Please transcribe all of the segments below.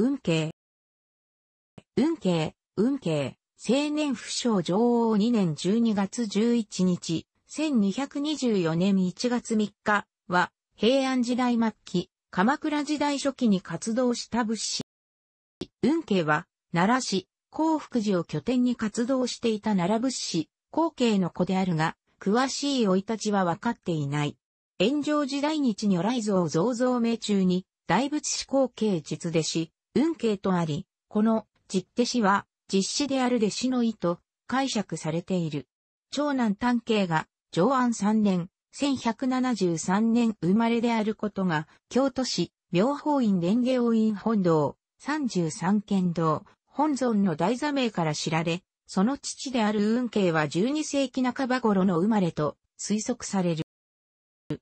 運慶。運慶、運慶、青年不詳女王2年12月11日、1224年1月3日は、平安時代末期、鎌倉時代初期に活動した仏師。運慶は、奈良市、幸福寺を拠点に活動していた奈良仏師。後慶の子であるが、詳しい生い立ちは分かっていない。炎上時代日如来像造像命中に、大仏師幸慶実弟子、運慶とあり、この実手子は実子である弟子の意と解釈されている。長男探慶が上安3年、1173年生まれであることが、京都市、妙法院蓮華王院本堂、33県道、本尊の大座名から知られ、その父である運慶は12世紀半ば頃の生まれと推測される。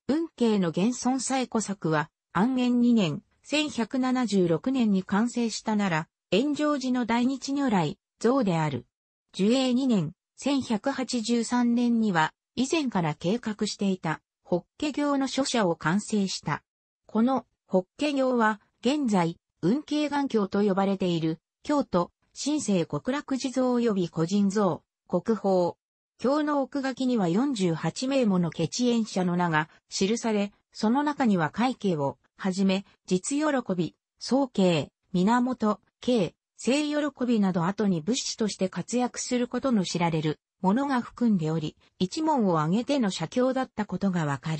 運慶の現存最古作は、安元2年、1176年に完成したなら、炎上寺の大日如来、像である。樹永2年、1183年には、以前から計画していた、法華経の書写を完成した。この、法華経は、現在、運慶眼鏡と呼ばれている、京都、新生極楽地像及び個人像、国宝。経の奥書きには48名もの血縁者の名が記され、その中には会計を、はじめ、実喜び、宗慶、源、慶、聖喜びなど後に物資として活躍することの知られるものが含んでおり、一門を挙げての社教だったことがわかる。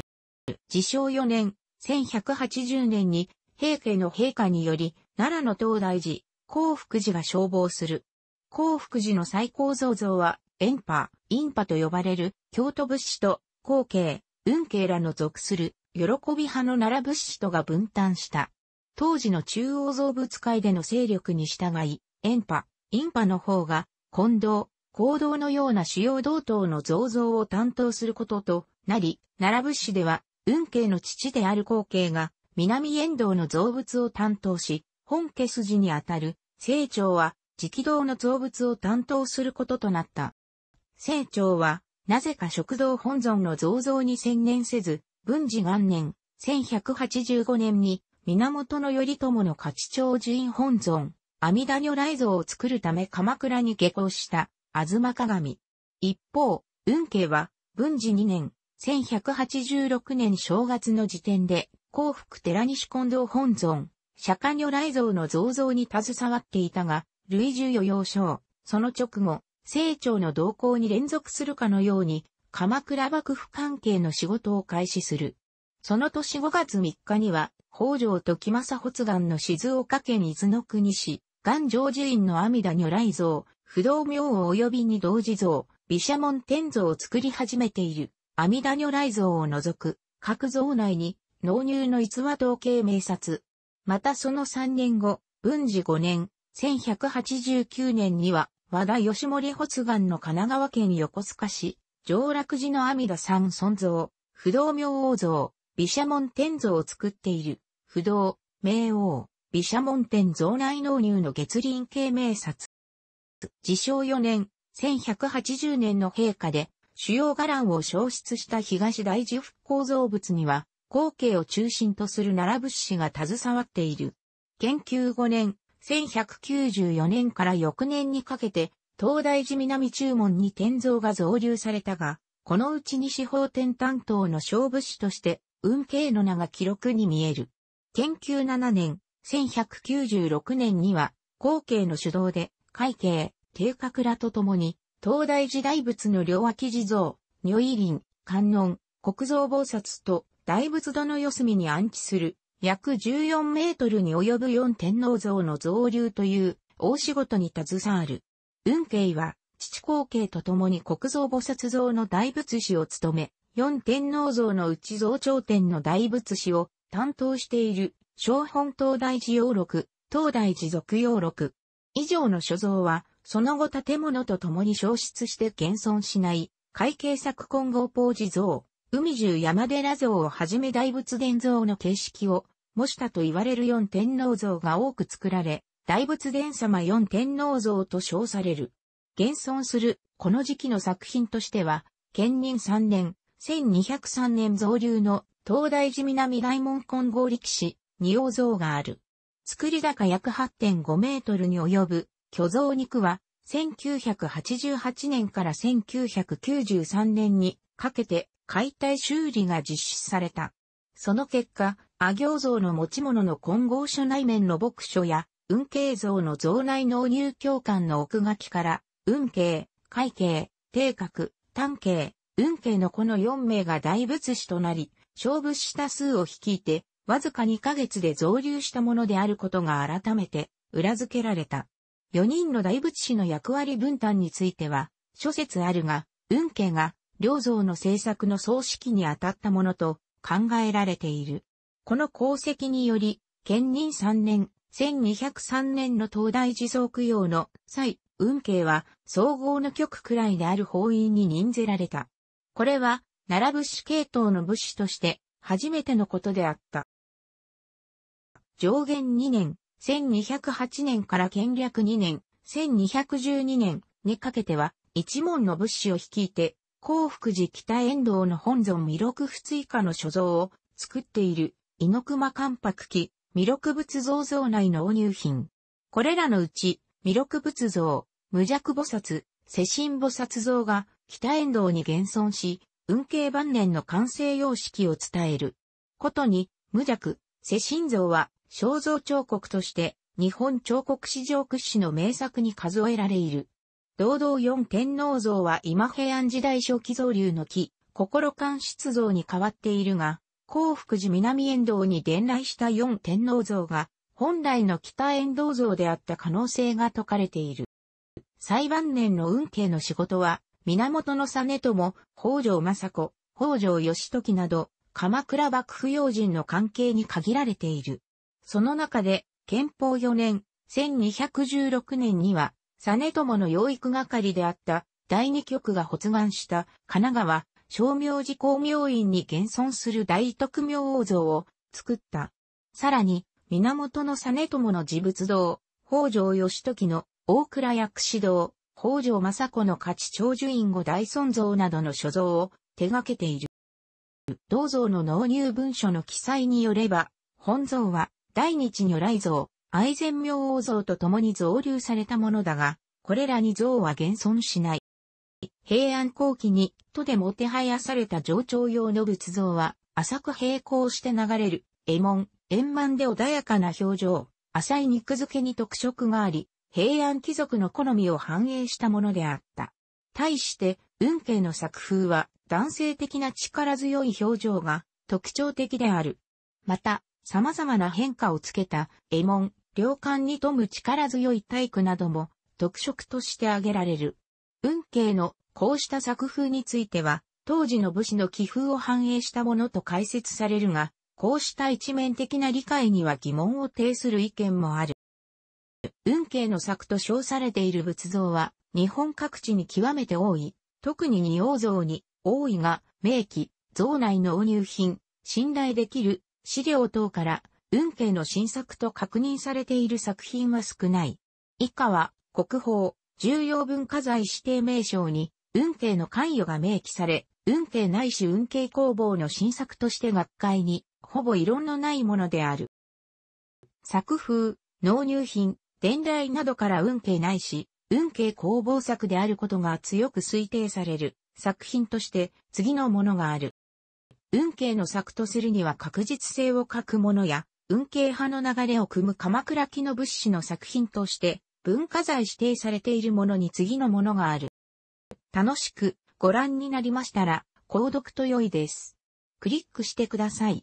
自称4年、1180年に、平家の陛下により、奈良の東大寺、幸福寺が消防する。幸福寺の最高造像は、円波、陰波と呼ばれる、京都物資と、後継、運慶らの属する喜び派の奈良物資とが分担した。当時の中央造物会での勢力に従い、円派、陰派の方が、近藤、行動のような主要道等の造像を担当することとなり、奈良物資では、運慶の父である後景が、南遠道の造物を担当し、本家筋にあたる、清張は、直道の造物を担当することとなった。清張は、なぜか食堂本尊の造像に専念せず、文治元年、1185年に、源頼朝の勝長寺院本尊、阿弥陀如来像を作るため鎌倉に下校した、東鏡。一方、運慶は、文治2年、1186年正月の時点で、幸福寺西近藤本尊、釈迦如来像の造像に携わっていたが、類従与要所、その直後、清長の動向に連続するかのように、鎌倉幕府関係の仕事を開始する。その年5月3日には、北条時政発願の静岡県伊豆の国市、願成寺院の阿弥陀如来像、不動明王及びに同時像、毘沙門天像を作り始めている、阿弥陀如来像を除く、各像内に、納入の逸話統計名札。またその3年後、文治5年、1189年には、和田義盛発願の神奈川県横須賀市、上洛寺の阿弥陀三尊像、不動明王像、毘沙門天像を作っている、不動、明王、毘沙門天像内納入の月輪系名札。自称4年、1180年の陛下で、主要伽藍を消失した東大寺復興造物には、後継を中心とする奈良仏師が携わっている。研究5年、1194年から翌年にかけて、東大寺南中門に天蔵が増流されたが、このうち西方天担当の勝負師として、運慶の名が記録に見える。天久7年、1196年には、後継の主導で、会計、定閣らと共に、東大寺大仏の両脇地蔵、如意林、観音、国蔵菩薩と大仏土の四隅に安置する、約14メートルに及ぶ四天皇像の増流という、大仕事に携わる。運慶は、父光慶と共に国蔵菩薩像の大仏師を務め、四天王像の内蔵頂点天の大仏師を担当している、小本東大寺要録、東大寺俗要録。以上の所蔵は、その後建物と共に消失して現存しない、会計作混合法寺像、海中山寺像をはじめ大仏殿像の形式を模したと言われる四天王像が多く作られ、大仏殿様四天皇像と称される。現存する、この時期の作品としては、建仁3年、1203年造流の東大寺南大門金剛力士、二王像がある。作り高約8.5メートルに及ぶ巨像肉は、1988年から1993年にかけて解体修理が実施された。その結果、阿行像の持ち物の混合書内面の牧書や運慶像の像内納入教官の奥書きから、運慶、海慶、定格、丹慶、運慶のこの4名が大仏師となり、勝仏した数を率いて、わずか2ヶ月で増流したものであることが改めて裏付けられた。4人の大仏師の役割分担については、諸説あるが、運慶が両像の制作の葬式に当たったものと考えられている。この功績により、建任3年、1203年の東大寺僧供養の際、運慶は、総合の局くらいである法院に任ぜられた。これは、奈良死系統の武士として、初めてのことであった。上元2年、1208年から権略2年、1212年にかけては、一門の物資を率いて、幸福寺北遠道の本尊弥勒仏以下の所蔵を作っている、猪熊関白記弥勒仏像像内の応入品。これらのうち、弥勒仏像、無弱菩薩、世神菩薩像が北遠道に現存し、運慶晩年の完成様式を伝える。ことに、無弱、世神像は肖像彫刻として日本彫刻史上屈指の名作に数えられいる。堂々四天皇像は今平安時代初期造流の木、心観出像に変わっているが、幸福寺南沿道に伝来した四天皇像が、本来の北沿道像であった可能性が解かれている。最晩年の運慶の仕事は、源の実朝、北条政子、北条義時など、鎌倉幕府要人の関係に限られている。その中で、憲法4年、1216年には、実朝の養育係であった、第二局が発願した神奈川、小名寺公明院に現存する大徳明王像を作った。さらに、源実朝の自仏堂、北条義時の大倉薬師堂、北条政子の勝長寿院後大尊像などの所蔵を手掛けている。銅像の納入文書の記載によれば、本像は大日如来像、愛禅明王像と共に造立されたものだが、これらに像は現存しない。平安後期に、とでもてはやされた上長用の仏像は、浅く並行して流れる、も門、円満で穏やかな表情、浅い肉付けに特色があり、平安貴族の好みを反映したものであった。対して、運慶の作風は、男性的な力強い表情が特徴的である。また、様々な変化をつけた、も門、両館に富む力強い体育なども特色として挙げられる。運慶のこうした作風については、当時の武士の気風を反映したものと解説されるが、こうした一面的な理解には疑問を呈する意見もある。運慶の作と称されている仏像は、日本各地に極めて多い、特に仁王像に、多いが、名器、像内の応入品、信頼できる、資料等から、運慶の新作と確認されている作品は少ない。以下は、国宝、重要文化財指定名称に、運慶の関与が明記され、運慶ないし運慶工房の新作として学会に、ほぼ異論のないものである。作風、納入品、伝来などから運慶ないし、運慶工房作であることが強く推定される作品として次のものがある。運慶の作とするには確実性を欠くものや、運慶派の流れを組む鎌倉木の物資の作品として文化財指定されているものに次のものがある。楽しくご覧になりましたら、購読と良いです。クリックしてください。